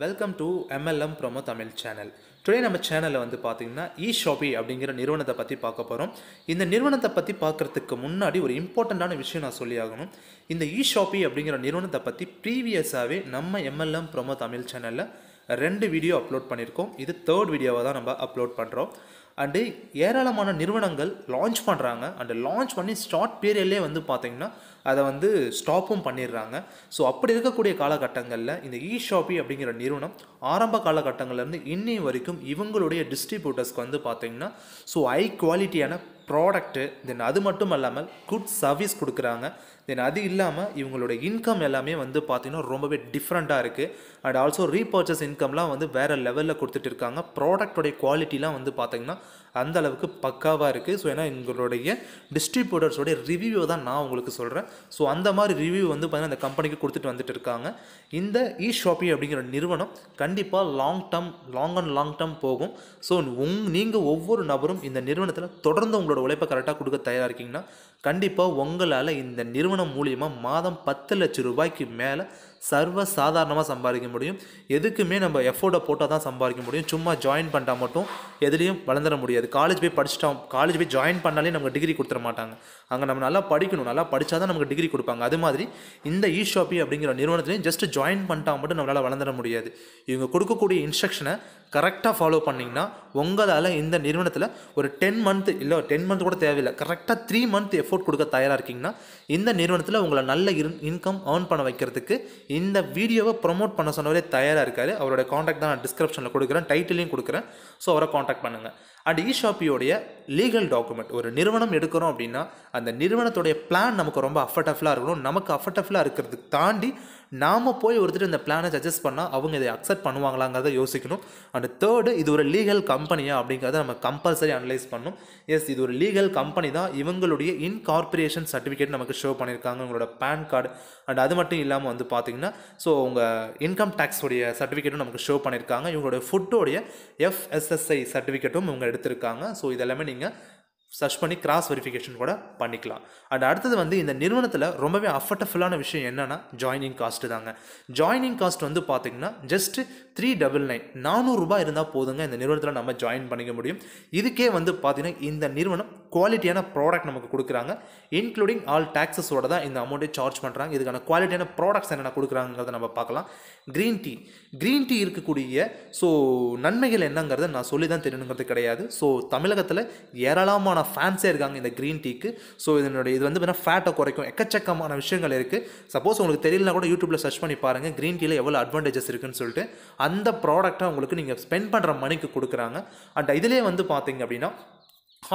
welcome to MLM promo Tamil channel today நம்ம சேனலில் வந்து பார்த்திங்கன்னா இ ஷாபி அப்படிங்கிற நிறுவனத்தை பற்றி பார்க்க போகிறோம் இந்த நிறுவனத்தை பற்றி பார்க்குறதுக்கு முன்னாடி ஒரு இம்பார்ட்டண்ட்டான விஷயம் நான் சொல்லியாகணும் இந்த இ ஷாப்பி அப்படிங்கிற நிறுவனத்தை பற்றி ப்ரீவியஸாகவே நம்ம எம்எல்எம் ப்ரோமோ தமிழ் சேனலில் ரெண்டு வீடியோ அப்லோட் பண்ணியிருக்கோம் இது தேர்ட் வீடியோவை தான் நம்ம அப்லோட் பண்ணுறோம் அண்டு ஏராளமான நிறுவனங்கள் லான்ச் பண்ணுறாங்க அண்டு லான்ச் பண்ணி ஸ்டார்ட் பீரியட்லேயே வந்து பார்த்திங்கன்னா அதை வந்து ஸ்டாப்பும் பண்ணிடுறாங்க ஸோ அப்படி இருக்கக்கூடிய காலகட்டங்களில் இந்த இ ஷாப்பி அப்படிங்கிற நிறுவனம் ஆரம்ப காலகட்டங்கள்லேருந்து இன்னி வரைக்கும் இவங்களுடைய டிஸ்ட்ரிபியூட்டர்ஸ்க்கு வந்து பார்த்தீங்கன்னா ஸோ ஹை குவாலிட்டியான ப்ராடக்ட்டு தென் அது மட்டும் இல்லாமல் குட் சர்வீஸ் கொடுக்குறாங்க தென் அது இல்லாமல் இவங்களோட இன்கம் எல்லாமே வந்து பார்த்திங்கன்னா ரொம்பவே டிஃப்ரெண்ட்டாக இருக்குது அண்ட் ஆல்சோ ரீபர்ச்சஸ் இன்கம்லாம் வந்து வேறு லெவலில் கொடுத்துட்டு இருக்காங்க ப்ராடக்டோடைய குவாலிட்டிலாம் வந்து பார்த்திங்கன்னா அந்த அளவுக்கு பக்காவாக இருக்குது ஸோ ஏன்னா எங்களுடைய டிஸ்ட்ரிபியூட்டர்ஸோடைய ரிவ்யூவை தான் நான் உங்களுக்கு சொல்கிறேன் ஸோ அந்த மாதிரி ரிவ்யூ வந்து பார்த்திங்கன்னா அந்த கம்பெனிக்கு கொடுத்துட்டு வந்துட்டு இருக்காங்க இந்த இ ஷாப்பிங் அப்படிங்கிற நிறுவனம் கண்டிப்பாக long term long and long term போகும் ஸோ உங் நீங்கள் ஒவ்வொரு நபரும் இந்த நிறுவனத்தில் தொடர்ந்து உங்களோட உழைப்பை கரெக்டாக கொடுக்க தயாராக இருக்கீங்கன்னா கண்டிப்பாக உங்களால் இந்த நிறுவனம் மூலியமாக மாதம் பத்து லட்சம் ரூபாய்க்கு மேலே சர்வ சாதாரணமாக சம்பாதிக்க முடியும் எதுக்குமே நம்ம எஃபோர்ட்டை போட்டால் தான் சம்பாதிக்க முடியும் சும்மா ஜாயின் பண்ணிட்டா மட்டும் எதுலேயும் வளர்ந்துட முடியாது காலேஜ் போய் படிச்சிட்டோம் காலேஜ் போய் ஜாயின் பண்ணாலே நமக்கு டிகிரி கொடுத்துட மாட்டாங்க அங்கே நம்ம நல்லா படிக்கணும் நல்லா படித்தா தான் நமக்கு டிகிரி கொடுப்பாங்க அது மாதிரி இந்த இ ஷாப்பி அப்படிங்கிற நிறுவனத்துலேயும் ஜஸ்ட் ஜாயின் பண்ணிட்டா மட்டும் நம்மளால் வளர்ந்துட முடியாது இவங்க கொடுக்கக்கூடிய இன்ஸ்ட்ரக்ஷனை கரெக்டாக ஃபாலோ பண்ணிங்கன்னா உங்களால் இந்த நிறுவனத்தில் ஒரு டென் மந்த் இல்லை டென் மந்த் கூட தேவையில்லை கரெக்டாக த்ரீ மந்த் எஃபோர்ட் கொடுக்க தயாராக இருக்கீங்கன்னா இந்த நிறுவனத்தில் உங்களை நல்ல இன்கம் ஏர்ன் பண்ண வைக்கிறதுக்கு இந்த வீடியோவை ப்ரொமோட் பண்ண சொன்னவரே தயாராக இருக்கார் அவரோட காண்டாக்ட் தான் நான் டிஸ்கிரிப்ஷனில் கொடுக்குறேன் டைட்டிலையும் கொடுக்குறேன் ஸோ அவரை காண்டாக்ட் பண்ணுங்கள் அண்ட் ஈஷாப்பியோடைய லீகல் டாக்குமெண்ட் ஒரு நிறுவனம் எடுக்கிறோம் அப்படின்னா அந்த நிறுவனத்துடைய பிளான் நமக்கு ரொம்ப அஃபர்டபுளாக இருக்கணும் நமக்கு அஃபர்டபுளாக இருக்கிறதுக்கு தாண்டி நாம் போய் ஒருத்தர் இந்த பிளானை சஜஸ்ட் பண்ணால் அவங்க இதை அக்செப்ட் பண்ணுவாங்களாங்கிறத யோசிக்கணும் அண்ட் தேர்டு இது ஒரு லீகல் கம்பெனியா அப்படிங்கிறத நம்ம கம்பல்சரி அனலைஸ் பண்ணணும் எஸ் இது ஒரு லீகல் கம்பெனி தான் இவங்களுடைய இன்கார்பரேஷன் சர்டிஃபிகேட் நமக்கு ஷோ பண்ணியிருக்காங்க உங்களோட பேன் கார்டு அண்ட் அது மட்டும் இல்லாமல் வந்து பார்த்திங்கன்னா ஸோ உங்கள் இன்கம் டேக்ஸோடைய சர்டிஃபிகேட்டும் நமக்கு ஷோ பண்ணியிருக்காங்க இவங்களுடைய ஃபுட்டோடைய எஃப்எஸ்எஸ்ஐ சர்டிஃபிகேட்டும் இவங்க எடுத்திருக்காங்க ஸோ இதெல்லாமே நீங்கள் சர்ச் பண்ணி கிராஸ் வெரிஃபிகேஷன் கூட பண்ணிக்கலாம் அண்ட் அடுத்தது வந்து இந்த நிறுவனத்தில் ரொம்பவே அஃபர்டபுளான விஷயம் என்னென்னா ஜாயினிங் காஸ்ட்டு தாங்க ஜாயினிங் காஸ்ட் வந்து பார்த்திங்கன்னா ஜஸ்ட்டு த்ரீ டபுள் நைன் நானூறுரூபா இருந்தால் போதுங்க இந்த நிறுவனத்தில் நம்ம ஜாயின் பண்ணிக்க முடியும் இதுக்கே வந்து பார்த்திங்கன்னா இந்த நிறுவனம் குவாலிட்டியான ப்ராடக்ட் நமக்கு கொடுக்குறாங்க இன்க்ளூடிங் ஆல் டேக்ஸஸோட தான் இந்த அமௌண்ட்டை சார்ஜ் பண்ணுறாங்க இதுக்கான குவாலிட்டியான ப்ராடக்ட்ஸ் என்னென்ன கொடுக்குறாங்கிறத நம்ம பார்க்கலாம் க்ரீன் டீ க்ரீன் டீ இருக்கக்கூடிய ஸோ நன்மைகள் என்னங்கிறத நான் சொல்லி தான் தெரியணுங்கிறது கிடையாது ஸோ தமிழகத்தில் ஏராளமான ஃபேன்ஸே இருக்காங்க இந்த க்ரீன் டீக்கு ஸோ இதனுடைய இது வந்து ஃபேட்டை குறைக்கும் எக்கச்சக்கமான விஷயங்கள் இருக்குது சப்போஸ் உங்களுக்கு தெரியலனா கூட யூடியூப்பில் சர்ச் பண்ணி பாருங்கள் க்ரீன் டீயில் எவ்வளோ அட்வான்டேஜஸ் இருக்குன்னு சொல்லிட்டு அந்த ப்ராடக்ட்டை உங்களுக்கு நீங்கள் ஸ்பெண்ட் பண்ணுற மணிக்கு கொடுக்குறாங்க அண்ட் இதிலே வந்து பார்த்தீங்க அப்படின்னா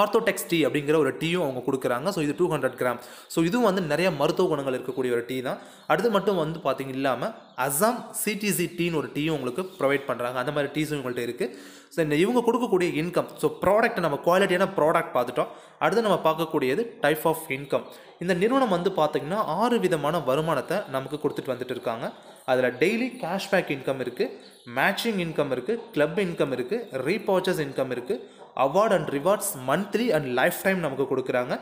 ஆர்த்தோடெக்ஸ் டீ அப்படிங்கிற ஒரு டீயும் அவங்க கொடுக்குறாங்க ஸோ இது டூ ஹண்ட்ரட் கிராம் ஸோ இதுவும் வந்து நிறைய மருத்துவ குணங்கள் இருக்கக்கூடிய ஒரு டீ தான் அடுத்து மட்டும் வந்து பார்த்திங்க இல்லாமல் அசாம் சிடிசி டீன்னு ஒரு டீயும் உங்களுக்கு ப்ரொவைட் பண்ணுறாங்க அந்த மாதிரி டீஸும் உங்கள்கிட்ட இருக்குது ஸோ இந்த இவங்க கொடுக்கக்கூடிய இன்கம் ஸோ ப்ராடக்ட் நம்ம குவாலிட்டியான ப்ராடக்ட் பார்த்துட்டோம் அடுத்து நம்ம பார்க்கக்கூடியது டைப் ஆஃப் இன்கம் இந்த நிறுவனம் வந்து பார்த்திங்கன்னா ஆறு விதமான வருமானத்தை நமக்கு கொடுத்துட்டு வந்துட்டு இருக்காங்க அதில் டெய்லி கேஷ்பேக் இன்கம் இருக்குது மேட்சிங் இன்கம் இருக்குது கிளப் இன்கம் இருக்குது ரீபர்ச்சஸ் இன்கம் இருக்குது award and rewards monthly and life time நமக்கு கொடுக்குறாங்க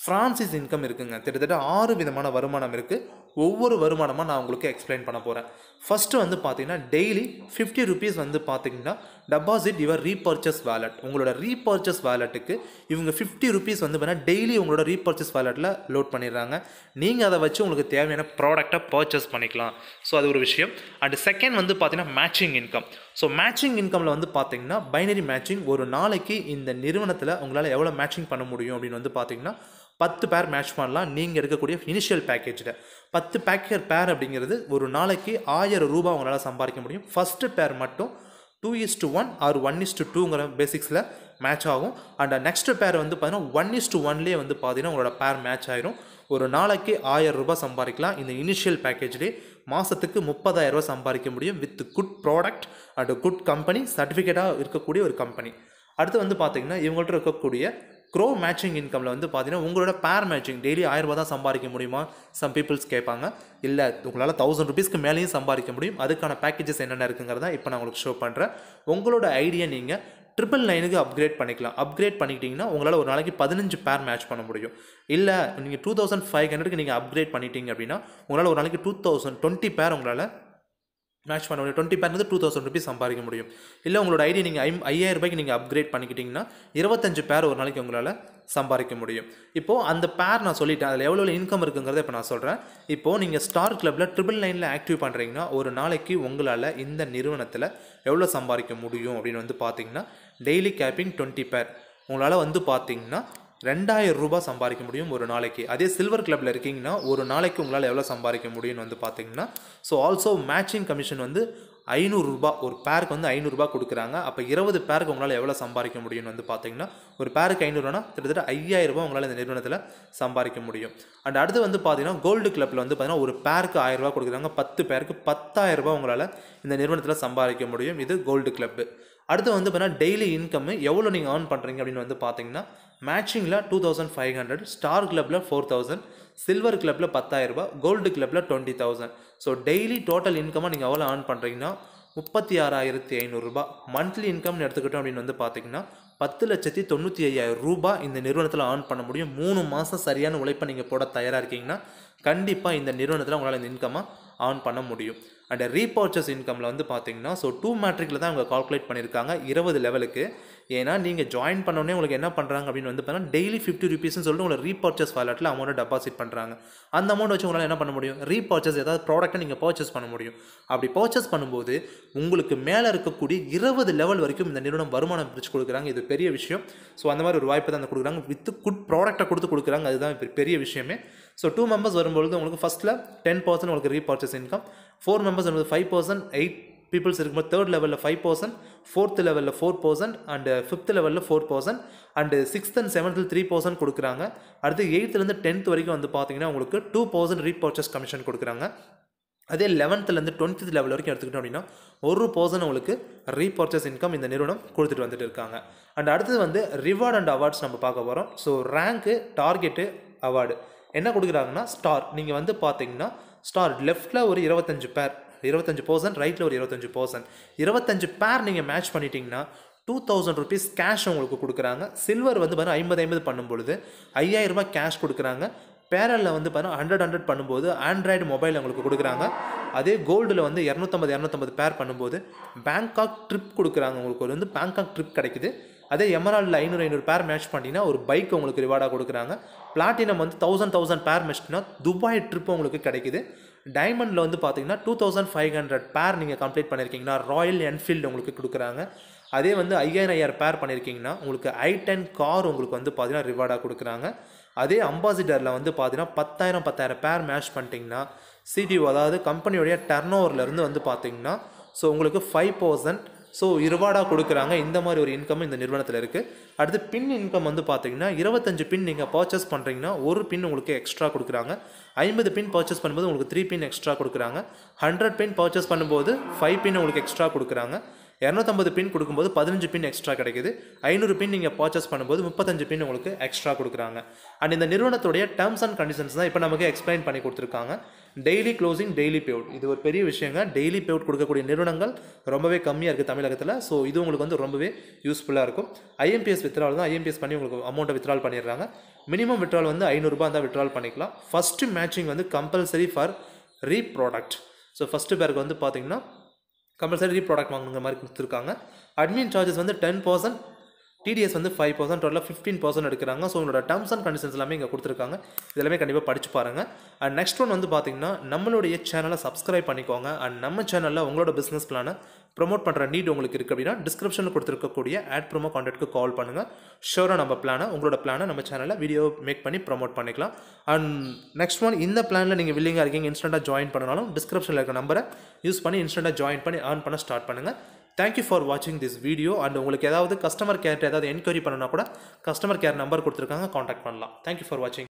ஃப்ரான்சிஸ் இன்கம் இருக்குங்க கிட்டத்தட்ட ஆறு விதமான வருமானம் இருக்குது ஒவ்வொரு வருமானமாக நான் உங்களுக்கு எக்ஸ்பிளைன் பண்ண போகிறேன் ஃபஸ்ட்டு வந்து பார்த்திங்கன்னா டெய்லி ஃபிஃப்டி ருபீஸ் வந்து பார்த்திங்கன்னா டெபாசிட் யுவர் ரீபர்ச்சஸ் வேலட் உங்களோட ரீபர்ச்சஸ் வேலெட்டுக்கு இவங்க ஃபிஃப்டி ருபீஸ் வந்து பண்ணால் டெய்லி உங்களோட ரீபர்ச்சஸ் வேலெட்டில் லோட் பண்ணிடுறாங்க நீங்கள் அதை வச்சு உங்களுக்கு தேவையான ப்ராடக்டை பர்ச்சேஸ் பண்ணிக்கலாம் ஸோ அது ஒரு விஷயம் அண்ட் செகண்ட் வந்து பார்த்திங்கன்னா மேட்சிங் இன்கம் ஸோ மேட்சிங் இன்கமில் வந்து பார்த்திங்கன்னா பைனரி மேட்சிங் ஒரு நாளைக்கு இந்த நிறுவனத்தில் உங்களால் எவ்வளோ மேட்சிங் பண்ண முடியும் அப்படின்னு வந்து பார்த்தீங்கன்னா பத்து பேர் மேட்ச் பண்ணலாம் நீங்கள் எடுக்கக்கூடிய இனிஷியல் பேக்கேஜில் பத்து பேக்கர் பேர் அப்படிங்கிறது ஒரு நாளைக்கு ஆயிரம் ரூபாய் உங்களால் சம்பாதிக்க முடியும் ஃபஸ்ட்டு பேர் மட்டும் two is to one or one is to டூங்கிற பேசிக்ஸில் மேட்ச் ஆகும் அண்ட் நெக்ஸ்ட் பேர் வந்து பார்த்தீங்கன்னா ஒன் இஸ் டு ஒன்லேயே வந்து பார்த்தீங்கன்னா உங்களோட பேர் மேட்ச் ஆயிரும் ஒரு நாளைக்கு ஆயிரம் ரூபாய் சம்பாதிக்கலாம் இந்த இனிஷியல் பேக்கேஜ்லேயே மாதத்துக்கு முப்பதாயிரம் ரூபாய் சம்பாதிக்க முடியும் with good product and good company சர்டிஃபிகேட்டாக இருக்கக்கூடிய ஒரு கம்பெனி அடுத்து வந்து பார்த்திங்கன்னா இவங்கள்ட்ட இருக்கக்கூடிய க்ரோ மேட்சிங் இன்கமில் வந்து பார்த்தீங்கன்னா உங்களோட பேர் மேட்சிங் டெய்லி ஆயிரரூபா தான் சம்பாதிக்க முடியுமா சம் பீப்புள்ஸ் கேட்பாங்க இல்லை உங்களால் தௌசண்ட் ருபீஸ்க்கு மேலேயும் சம்பாதிக்க முடியும் அதுக்கான பேக்கேஜஸ் என்னென்ன இருக்குங்கிறத இப்போ நான் உங்களுக்கு ஷோ பண்ணுறேன் உங்களோட ஐடியா நீங்கள் ட்ரிபிள் நைனுக்கு அப்கிரேட் பண்ணிக்கலாம் அப்கிரேட் பண்ணிக்கிட்டிங்கன்னா உங்களால் ஒரு நாளைக்கு பதினஞ்சு பேர் மேட்ச் பண்ண முடியும் இல்லை நீங்கள் டூ தௌசண்ட் ஃபைவ் ஹண்ட்ரடுக்கு நீங்கள் அப்கிரேட் பண்ணிட்டீங்க அப்படின்னா உங்களால் ஒரு நாளைக்கு டூ தௌசண்ட் டுவெண்ட்டி பேர் உங்களால் மேட்ச் பண்ண முடியும் டுவெண்ட்டி பேர்லேருந்து டூ தௌசண்ட் ருபீஸ் சம்பாதிக்க முடியும் இல்லை உங்களோட ஐடி நீங்கள் ஐம் ஐயாயிரம் ரூபாய்க்கு நீங்கள் அப்கிரேட் பண்ணிக்கிட்டிங்கன்னா இருபத்தஞ்சு பேர் ஒரு நாளைக்கு உங்களால் சம்பாதிக்க முடியும் இப்போது அந்த பேர் நான் சொல்லிட்டேன் அதில் எவ்வளோ இன்கம் இருக்குங்கிறத இப்போ நான் சொல்கிறேன் இப்போது நீங்கள் ஸ்டார் கிளப்பில் ட்ரிபிள் நைனில் ஆக்டிவ் பண்ணுறீங்கன்னா ஒரு நாளைக்கு உங்களால் இந்த நிறுவனத்தில் எவ்வளோ சம்பாதிக்க முடியும் அப்படின்னு வந்து பார்த்தீங்கன்னா டெய்லி கேப்பிங் டுவெண்ட்டி பேர் உங்களால் வந்து பார்த்தீங்கன்னா ரெண்டாயிரம் ரூபாய் சம்பாதிக்க முடியும் ஒரு நாளைக்கு அதே சில்வர் கிளப்பில் இருக்கீங்கன்னா ஒரு நாளைக்கு உங்களால் எவ்வளோ சம்பாதிக்க முடியும்னு வந்து பார்த்தீங்கன்னா ஸோ ஆல்சோ மேட்சிங் கமிஷன் வந்து ஐநூறுரூபா ஒரு பேருக்கு வந்து ஐநூறுரூபா கொடுக்குறாங்க அப்போ இருபது பேருக்கு உங்களால் எவ்வளோ சம்பாதிக்க முடியும்னு வந்து பார்த்தீங்கன்னா ஒரு பேருக்கு ஐநூறுரூவானா கிட்டத்தட்ட ஐயாயிரரூபா உங்களால் இந்த நிறுவனத்தில் சம்பாதிக்க முடியும் அண்ட் அடுத்து வந்து பார்த்தீங்கன்னா கோல்டு கிளப்பில் வந்து பார்த்தீங்கன்னா ஒரு பேருக்கு ஆயிரரூபா கொடுக்குறாங்க பத்து பேருக்கு பத்தாயிரரூபா உங்களால் இந்த நிறுவனத்தில் சம்பாதிக்க முடியும் இது கோல்டு கிளப்பு அடுத்து வந்து பார்த்தீங்கன்னா டெய்லி இன்கம் எவ்வளோ நீங்கள் ஏர்ன் பண்ணுறீங்க அப்படின்னு வந்து பார்த்தீங்கன்னா மேட்சிங்கில் two thousand five hundred star கிளப்பில் ஃபோர் தௌசண்ட் சில்வர் கிளப்பில் பத்தாயிரரூபா கோல்டு கிளப்பில் twenty thousand so daily total இன்கமாக நீங்கள் எவ்வளோ ஏர்ன் பண்ணுறீங்கன்னா முப்பத்தி ஆறாயிரத்தி ஐநூறுரூபா மந்த்லி இன்கம்னு எடுத்துக்கிட்டோம் அப்படின்னு வந்து பார்த்தீங்கன்னா பத்து லட்சத்தி தொண்ணூற்றி ஐயாயிரம் ரூபாய் இந்த நிறுவனத்தில் ஏர்ன் பண்ண முடியும் மூணு மாதம் சரியான உழைப்பை நீங்கள் போட தயாராக இருக்கீங்கன்னா கண்டிப்பாக இந்த நிறுவனத்தில் உங்களால் இந்த இன்கம்மை ஆன் பண்ண முடியும் அண்ட் ரீபர்ச்சஸ் இன்கமில் வந்து பார்த்தீங்கன்னா ஸோ டூ மேட்ரிக்கில் தான் அவங்க கால்குலேட் பண்ணியிருக்காங்க இருபது லெவலுக்கு ஏன்னா நீங்கள் ஜாயின் பண்ணோடனே உங்களுக்கு என்ன பண்ணுறாங்க அப்படின்னு வந்து பார்த்தீங்கன்னா டெய்லி ஃபிஃப்டி ருபீஸ்னு சொல்லிட்டு உங்களை ரீபர்ச்சஸ் வாலெட்டில் அமௌண்ட்டை டெபாசிட் பண்ணுறாங்க அந்த அமௌண்ட் வச்சு உங்களால் என்ன பண்ண முடியும் ரீபர்ச்சஸ் ஏதாவது ப்ராடக்ட்டை நீங்கள் பர்ச்சேஸ் பண்ண முடியும் அப்படி பர்ச்சேஸ் பண்ணும்போது உங்களுக்கு மேலே இருக்கக்கூடிய இருபது லெவல் வரைக்கும் இந்த நிறுவனம் வருமானம் பிரித்து கொடுக்குறாங்க இது பெரிய விஷயம் ஸோ அந்த மாதிரி ஒரு வாய்ப்பு தான் கொடுக்குறாங்க வித் குட் ப்ராடக்ட்டை கொடுத்து கொடுக்குறாங்க அதுதான் பெரிய விஷயமே ஸோ டூ மெம்பர்ஸ் வரும்பொழுது உங்களுக்கு ஃபஸ்ட்டில் டென் பர்சன்ட் உங்களுக்கு ரீபர்ச்சஸ் இன்கம் ஃபோர் மெம்பர்ஸ் வரும்போது ஃபைவ் பர்சன்ட் எயிட் பீப்புள்ஸ் இருக்கும்போது தேர்ட் லெவலில் ஃபைவ் பர்சன்ட் ஃபோர்த் லெவலில் ஃபோர் பர்சன்ட் அண்டு ஃபிஃப்த் லெவலில் four percent and sixth and செவன்த்தில் த்ரீ பர்சன்ட் கொடுக்குறாங்க அடுத்து எயித்துலேருந்து டென்த் வரைக்கும் வந்து பார்த்தீங்கன்னா உங்களுக்கு டூ பர்சன்ட் ரீபர்ச்சஸ் கமிஷன் கொடுக்குறாங்க அதே லெவன்த்துலேருந்து டுவெண்ட்டி லெவல் வரைக்கும் எடுத்துக்கிட்டோம் அப்படின்னா ஒரு பர்சன் உங்களுக்கு ரீபர்ச்சஸ் இன்கம் இந்த நிறுவனம் கொடுத்துட்டு வந்துட்டு இருக்காங்க அண்ட் அடுத்தது வந்து ரிவார்ட் அண்ட் அவார்ட்ஸ் நம்ம பார்க்க போகிறோம் ஸோ ரேங்க்கு டார்கெட்டு அவார்டு என்ன கொடுக்குறாங்கன்னா ஸ்டார் நீங்கள் வந்து பார்த்தீங்கன்னா ஸ்டார் லெஃப்ட்டில் ஒரு இருபத்தஞ்சு பேர் இருபத்தஞ்சு பர்சன்ட் ரைட்டில் ஒரு இருபத்தஞ்சு பர்சன்ட் இருபத்தஞ்சு பேர் நீங்கள் மேட்ச் பண்ணிட்டீங்கன்னா டூ தௌசண்ட் ருபீஸ் கேஷ் உங்களுக்கு கொடுக்குறாங்க சில்வர் வந்து பாருங்கள் ஐம்பது ஐம்பது பண்ணும்பொழுது ஐயாயிரரூபா கேஷ் கொடுக்குறாங்க பேரலில் வந்து பார்த்தீங்கன்னா ஹண்ட்ரட் ஹண்ட்ரட் பண்ணும்போது ஆண்ட்ராய்டு மொபைல் உங்களுக்கு கொடுக்குறாங்க அதே கோல்டில் வந்து இரநூத்தம்பது இரநூத்தம்பது பேர் பண்ணும்போது பேங்காக் ட்ரிப் கொடுக்குறாங்க உங்களுக்கு ஒரு வந்து பேங்காக் ட்ரிப் கிடைக்குது அதே எமரால்டில் ஐநூறு ஐநூறு பேர் மேட்ச் பண்ணிங்கன்னா ஒரு பைக் உங்களுக்கு ரிவார்டாக கொடுக்குறாங்க பிளாட்டினம் வந்து தௌசண்ட் தௌசண்ட் பேர் மேட்ச்னா துபாய் ட்ரிப் உங்களுக்கு கிடைக்குது டைமண்டில் வந்து பார்த்தீங்கன்னா டூ தௌசண்ட் ஃபைவ் ஹண்ட்ரட் பேர் நீங்கள் கம்ப்ளீட் பண்ணியிருக்கீங்கன்னா ராயல் என்ஃபீல்டு உங்களுக்கு கொடுக்குறாங்க அதே வந்து ஐயாயிரம் ஐயாயிரம் பேர் பண்ணியிருக்கீங்கன்னா உங்களுக்கு ஐ டென் கார் உங்களுக்கு வந்து பார்த்தீங்கன்னா ரிவார்டாக கொடுக்குறாங்க அதே அம்பாசிடரில் வந்து பார்த்தீங்கன்னா பத்தாயிரம் பத்தாயிரம் பேர் மேட்ச் பண்ணிட்டீங்கன்னா சிடிஓ அதாவது கம்பெனியோடைய டர்ன் ஓவர்லேருந்து வந்து பார்த்தீங்கன்னா ஸோ உங்களுக்கு ஃபைவ் பர்சன்ட் ஸோ ரிவார்டாக கொடுக்குறாங்க இந்த மாதிரி ஒரு இன்கம் இந்த நிறுவனத்தில் இருக்குது அடுத்து பின் இன்கம் வந்து பார்த்தீங்கன்னா இருபத்தஞ்சு பின் நீங்கள் பர்ச்சேஸ் பண்ணுறீங்கன்னா ஒரு பின் உங்களுக்கு எக்ஸ்ட்ரா கொடுக்குறாங்க ஐம்பது பின் பர்ச்சேஸ் பண்ணும்போது உங்களுக்கு த்ரீ பின் எக்ஸ்ட்ரா கொடுக்குறாங்க ஹண்ட்ரட் பின் பர்ச்சேஸ் பண்ணும்போது ஃபைவ் பின் உங்களுக்கு எக்ஸ்ட்ரா கொடுக்குறாங்க இரநூத்தம்பது பின் கொடுக்கும்போது பதினஞ்சு பின் எக்ஸ்ட்ரா கிடைக்குது ஐநூறு பின் நீங்கள் பர்ச்சேஸ் பண்ணும்போது முப்பத்தஞ்சு பின் உங்களுக்கு எக்ஸ்ட்ரா கொடுக்குறாங்க அண்ட் இந்த நிறுவனத்துடைய டேர்ம்ஸ் அண்ட் கண்டிஷன்ஸ் தான் இப்போ நமக்கு எக்ஸ்பிளைன் பண்ணி கொடுத்துருக்காங்க டெய்லி க்ளோசிங் டெய்லி பேவுட் இது ஒரு பெரிய விஷயங்க டெய்லி பேவுட் கொடுக்கக்கூடிய நிறுவனங்கள் ரொம்பவே கம்மியாக இருக்குது தமிழகத்தில் ஸோ இது உங்களுக்கு வந்து ரொம்பவே யூஸ்ஃபுல்லாக இருக்கும் ஐஎம்பிஎஸ் வித்ரால் தான் ஐஎம்பிஎஸ் பண்ணி உங்களுக்கு அமௌண்ட்டை வித்ரால் பண்ணிடுறாங்க மினிமம் விட்ரால் வந்து ஐநூறுரூபா தான் விட்ரால் பண்ணிக்கலாம் ஃபஸ்ட்டு மேட்சிங் வந்து compulsory for re product so first பேருக்கு வந்து பார்த்திங்கன்னா கம்பல்சரி ரீ ப்ராடக்ட் வாங்குங்கிற மாதிரி கொடுத்துருக்காங்க அட்மின் சார்ஜஸ் வந்து டென் பர்சன்ட் டிடிஎஸ் வந்து five percent total fifteen percent எடுக்கிறாங்க ஸோ உங்களோட டர்ம்ஸ் அண்ட் கண்டிஷன்ஸ் எல்லாமே இங்கே கொடுத்துருக்காங்க இதெல்லாமே கண்டிப்பாக படிச்சு பாருங்க அண்ட் நெக்ஸ்ட் ஒன் வந்து பார்த்தீங்கன்னா நம்மளுடைய சேனலை சப்ஸ்கிரைப் பண்ணிக்கோங்க அண்ட் நம்ம சேனலில் உங்களோட பிஸ்னஸ் பிளானை ப்ரொமோட் பண்ணுற நீட் உங்களுக்கு இருக்குது அப்படின்னா டிஸ்கிரிப்ஷனில் கொடுத்துருக்கக்கூடிய ஆட் ப்ரோமோ காண்டாக்ட்க்கு கால் பண்ணுங்கள் ஷோராக நம்ம பிளானை உங்களோட பிளானை நம்ம சேனலில் வீடியோ மேக் பண்ணி ப்ரொமோட் பண்ணிக்கலாம் அண்ட் நெக்ஸ்ட் ஒன் இந்த பிளானில் நீங்கள் வில்லிங்காக இருக்கீங்க இன்ஸ்டண்ட்டாக ஜாயின் பண்ணனாலும் டிஸ்கிரிப்ஷனில் இருக்க நம்பரை யூஸ் பண்ணி இன்ஸ்டண்ட்டாக ஜாயின் பண்ணி ஏர்ன் பண்ண ஸ்டார்ட் பண்ணுங்கள் தேங்க்யூ ஃபார் வாட்சிங் திஸ் வீடியோ அண்ட் உங்களுக்கு ஏதாவது கஸ்டமர் கேர் ஏதாவது என்கொயரி பண்ணனா கூட கஸ்டமர் கேர் நம்பர் கொடுத்துருக்காங்க காண்டாக்ட் பண்ணலாம் தேங்க்யூ ஃபார் வாட்சிங்